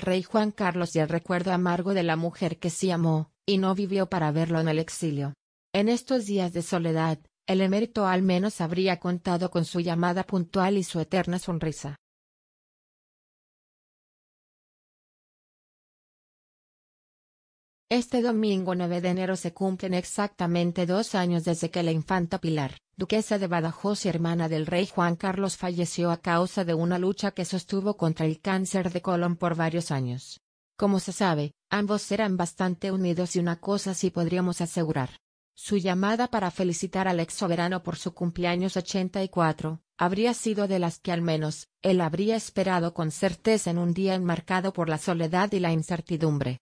rey Juan Carlos y el recuerdo amargo de la mujer que sí amó, y no vivió para verlo en el exilio. En estos días de soledad, el emérito al menos habría contado con su llamada puntual y su eterna sonrisa. Este domingo 9 de enero se cumplen exactamente dos años desde que la infanta Pilar, duquesa de Badajoz y hermana del rey Juan Carlos falleció a causa de una lucha que sostuvo contra el cáncer de colon por varios años. Como se sabe, ambos eran bastante unidos y una cosa sí podríamos asegurar. Su llamada para felicitar al ex soberano por su cumpleaños 84, habría sido de las que al menos, él habría esperado con certeza en un día enmarcado por la soledad y la incertidumbre.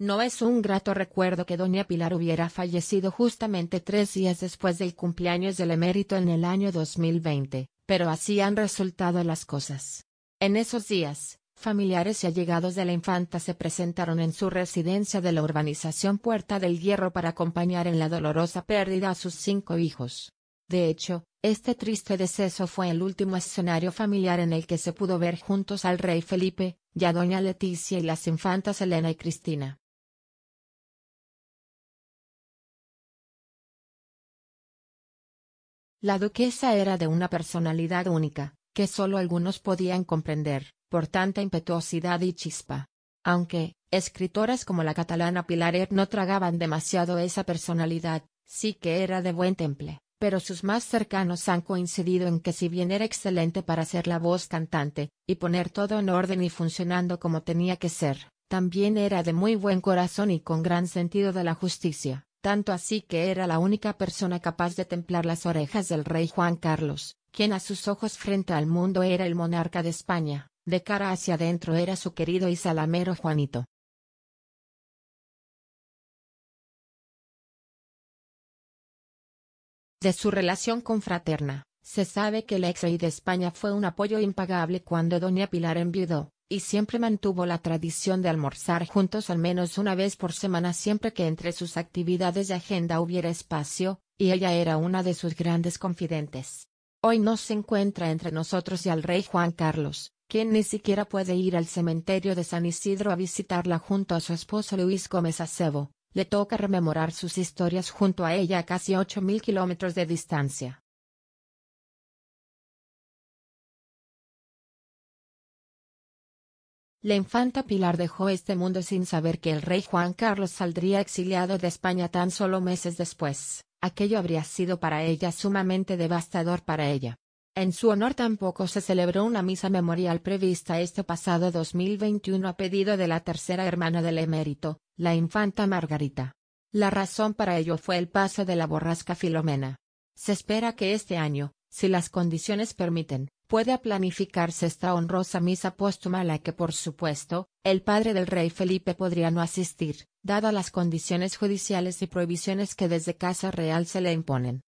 No es un grato recuerdo que doña Pilar hubiera fallecido justamente tres días después del cumpleaños del emérito en el año 2020, pero así han resultado las cosas. En esos días, familiares y allegados de la infanta se presentaron en su residencia de la urbanización Puerta del Hierro para acompañar en la dolorosa pérdida a sus cinco hijos. De hecho, este triste deceso fue el último escenario familiar en el que se pudo ver juntos al rey Felipe, y a doña Leticia y las infantas Elena y Cristina. La duquesa era de una personalidad única, que solo algunos podían comprender, por tanta impetuosidad y chispa. Aunque, escritoras como la catalana Pilarer no tragaban demasiado esa personalidad, sí que era de buen temple, pero sus más cercanos han coincidido en que si bien era excelente para ser la voz cantante, y poner todo en orden y funcionando como tenía que ser, también era de muy buen corazón y con gran sentido de la justicia tanto así que era la única persona capaz de templar las orejas del rey Juan Carlos, quien a sus ojos frente al mundo era el monarca de España, de cara hacia adentro era su querido y salamero Juanito. De su relación con Fraterna, se sabe que el ex rey de España fue un apoyo impagable cuando doña Pilar enviudó, y siempre mantuvo la tradición de almorzar juntos al menos una vez por semana siempre que entre sus actividades de agenda hubiera espacio, y ella era una de sus grandes confidentes. Hoy no se encuentra entre nosotros y al rey Juan Carlos, quien ni siquiera puede ir al cementerio de San Isidro a visitarla junto a su esposo Luis Gómez Acebo, le toca rememorar sus historias junto a ella a casi ocho mil kilómetros de distancia. La infanta Pilar dejó este mundo sin saber que el rey Juan Carlos saldría exiliado de España tan solo meses después. Aquello habría sido para ella sumamente devastador para ella. En su honor tampoco se celebró una misa memorial prevista este pasado 2021 a pedido de la tercera hermana del emérito, la infanta Margarita. La razón para ello fue el paso de la borrasca Filomena. Se espera que este año, si las condiciones permiten, Puede planificarse esta honrosa misa póstuma a la que por supuesto, el padre del rey Felipe podría no asistir, dadas las condiciones judiciales y prohibiciones que desde Casa Real se le imponen.